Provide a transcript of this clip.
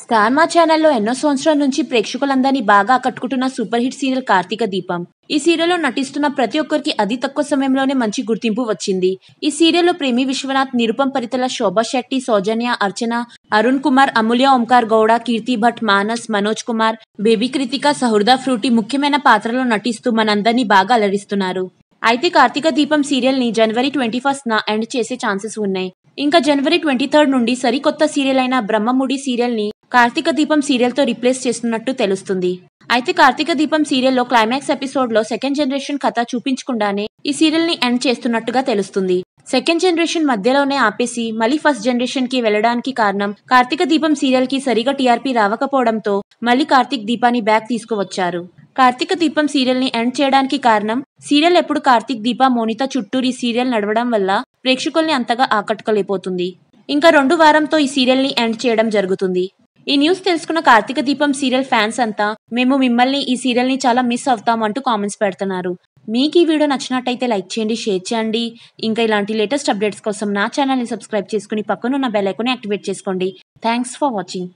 star మా ఛానల్లో ఎన్నో సంవత్సరాల నుంచి ప్రేక్షకులందరినీ బాగా ఆకట్టుకుంటున్న super hit serial Karthika Deepam ఈ సీరియల్లో నటిస్తున్న ప్రతి ఒక్కరికి అతి తక్కువ సమయంలోనే మంచి గుర్తింపు వచ్చింది ఈ సీరియల్లో ప్రేమి విశ్వనాథ్ నిరుపం పరితల శోభా శెట్టి సౌజన్య అర్చన అరుణ్ కుమార్ అమూల్య ఓంకార్ గౌడ కీర్తి భట్ మానస్ మనోజ్ కుమార్ బేబీ కృతిక సహృదా ఫ్రూటి ముఖ్యమైన పాత్రలో నటిస్తూ మనందరినీ బాగా అలరిస్తున్నారు అయితే కార్తీక దీపం సీరియల్ని జనవరి ట్వంటీ ఫస్ట్న ఎండ్ చేసే ఛాన్సెస్ ఉన్నాయి ఇంకా జనవరి ట్వంటీ థర్డ్ నుండి సరికొత్త సీరియల్ అయిన బ్రహ్మముడి సీరియల్ని కార్తీక దీపం సీరియల్తో రీప్లేస్ చేస్తున్నట్టు తెలుస్తుంది అయితే కార్తీక దీపం సీరియల్లో క్లైమాక్స్ ఎపిసోడ్లో సెకండ్ జనరేషన్ కథ చూపించకుండానే ఈ సీరియల్ని ఎండ్ చేస్తున్నట్టుగా తెలుస్తుంది సెకండ్ జనరేషన్ మధ్యలోనే ఆపేసి మళ్ళీ ఫస్ట్ జనరేషన్ కి వెళ్ళడానికి కారణం కార్తీక దీపం సీరియల్ కి సరిగా టీఆర్పీ రావకపోవడంతో మళ్ళీ కార్తీక్ దీపాన్ని బ్యాక్ తీసుకువచ్చారు కార్తీక దీపం సీరియల్ ని ఎండ్ చేయడానికి కారణం సీరియల్ ఎప్పుడు కార్తీక్ దీప మోనిత ఈ సీరియల్ నడవడం వల్ల ప్రేక్షకుల్ని అంతగా ఆకట్టుకోలేపోతుంది ఇంకా రెండు వారంతో ఈ సీరియల్ ని ఎండ్ చేయడం జరుగుతుంది ఈ న్యూస్ తెలుసుకున్న కార్తీక దీపం సీరియల్ ఫ్యాన్స్ అంతా మేము మిమ్మల్ని ఈ సీరియల్ని చాలా మిస్ అవుతాం అంటూ కామెంట్స్ పెడుతున్నారు మీకు ఈ వీడియో నచ్చినట్టయితే లైక్ చేయండి షేర్ చేయండి ఇంకా ఇలాంటి లేటెస్ట్ అప్డేట్స్ కోసం నా ఛానల్ని సబ్స్క్రైబ్ చేసుకుని పక్కనున్న బెల్ ఐకాన్ని యాక్టివేట్ చేసుకోండి థ్యాంక్స్ ఫర్ వాచింగ్